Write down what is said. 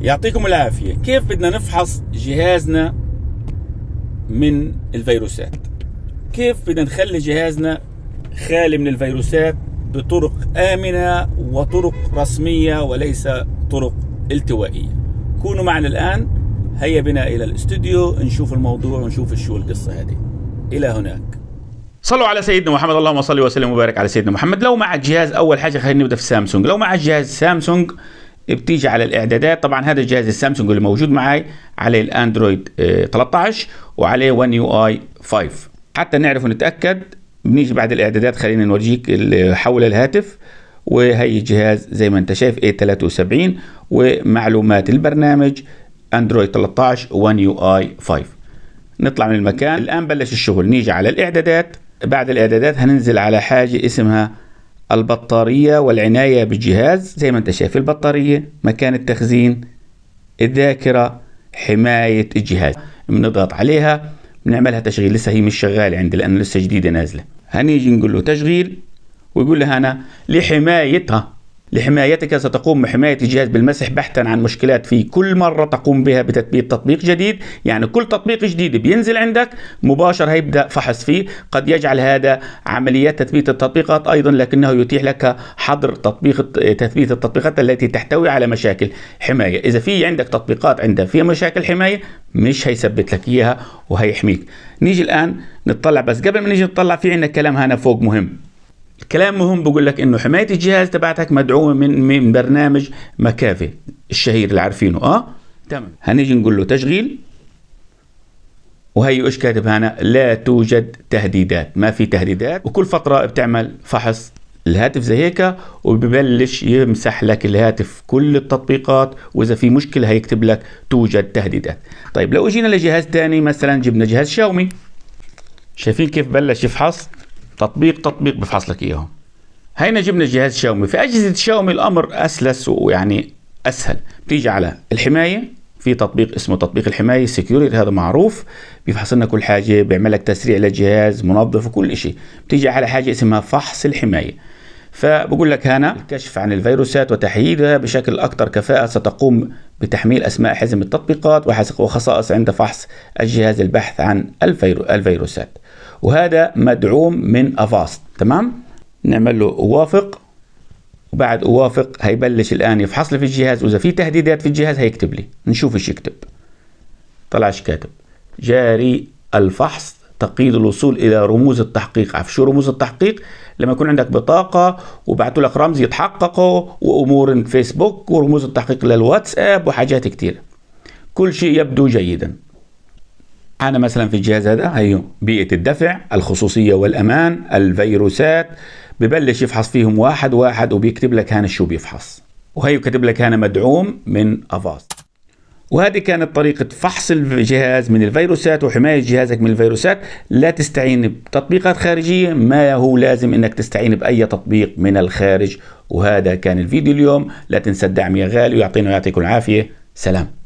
يعطيكم العافية كيف بدنا نفحص جهازنا من الفيروسات كيف بدنا نخلي جهازنا خالي من الفيروسات بطرق آمنة وطرق رسمية وليس طرق التوائية كونوا معنا الآن هيا بنا إلى الاستوديو نشوف الموضوع ونشوف شو القصة هذه إلى هناك صلوا على سيدنا محمد اللهم صل وسلم وبارك على سيدنا محمد لو مع الجهاز اول حاجه خلينا نبدا في سامسونج لو مع الجهاز سامسونج بتيجي على الاعدادات طبعا هذا جهاز السامسونج اللي موجود معي عليه الاندرويد 13 آه، وعليه 1 يو اي 5 حتى نعرف ونتاكد بنيجي بعد الاعدادات خلينا نورجيك حول الهاتف وهي جهاز زي ما انت شايف اي 73 ومعلومات البرنامج اندرويد 13 1 يو اي 5 نطلع من المكان الان بلش الشغل نيجي على الاعدادات بعد الاعدادات هننزل على حاجه اسمها البطارية والعناية بالجهاز زي ما انت شايف البطارية مكان التخزين الذاكرة حماية الجهاز بنضغط عليها بنعملها تشغيل لسه هي مش شغالة عندي لأنه لسه جديدة نازلة هنيجي نقول له تشغيل ويقول لها أنا لحمايتها لحمايتك ستقوم بحماية الجهاز بالمسح بحثا عن مشكلات في كل مرة تقوم بها بتثبيت تطبيق جديد يعني كل تطبيق جديد بينزل عندك مباشرة هيبدأ فحص فيه قد يجعل هذا عمليات تثبيت التطبيقات أيضا لكنه يتيح لك حظر تطبيق تثبيت التطبيقات التي تحتوي على مشاكل حماية إذا في عندك تطبيقات عندها فيها مشاكل حماية مش هيثبت لك إياها وهيحميك نيجي الآن نطلع بس قبل ما نيجي نطلع في عندنا كلام هنا فوق مهم الكلام مهم بقول لك انه حمايه الجهاز تبعتك مدعومه من من برنامج مكافي الشهير اللي عارفينه اه تمام هنيجي نقول له تشغيل وهي ايش كاتب هنا لا توجد تهديدات ما في تهديدات وكل فتره بتعمل فحص الهاتف زي هيك وببلش يمسح لك الهاتف كل التطبيقات واذا في مشكله هيكتب لك توجد تهديدات طيب لو اجينا لجهاز ثاني مثلا جبنا جهاز شاومي شايفين كيف بلش يفحص تطبيق تطبيق بفحص لك اياهم هينا جبنا جهاز شاومي في اجهزه شاومي الامر اسلس ويعني اسهل بتيجي على الحمايه في تطبيق اسمه تطبيق الحمايه سكيورتي هذا معروف بيفحص لنا كل حاجه بيعمل لك تسريع للجهاز منظف وكل شيء بتيجي على حاجه اسمها فحص الحمايه فبقول لك هنا الكشف عن الفيروسات وتحييدها بشكل أكثر كفاءة ستقوم بتحميل أسماء حزم التطبيقات وخصائص عند فحص الجهاز البحث عن الفيروسات وهذا مدعوم من افاست تمام نعمل له اوافق وبعد اوافق هيبلش الان يفحص لي في الجهاز واذا في تهديدات في الجهاز هيكتب لي نشوف ايش يكتب طلع ايش كاتب جاري الفحص تقييد الوصول الى رموز التحقيق عارف شو رموز التحقيق لما يكون عندك بطاقه وبعثوا لك رمز يتحققوا وامور فيسبوك ورموز التحقيق للواتساب وحاجات كثيره كل شيء يبدو جيدا أنا مثلا في الجهاز هذا أيوه بيئة الدفع الخصوصية والأمان الفيروسات ببلش يفحص فيهم واحد واحد وبيكتب لك هان شو بيفحص وهيو كاتب لك هان مدعوم من أفاست وهذه كانت طريقة فحص الجهاز من الفيروسات وحماية جهازك من الفيروسات لا تستعين بتطبيقات خارجية ما هو لازم انك تستعين بأي تطبيق من الخارج وهذا كان الفيديو اليوم لا تنسى الدعم يا غالي ويعطينا ويعطيكم العافية سلام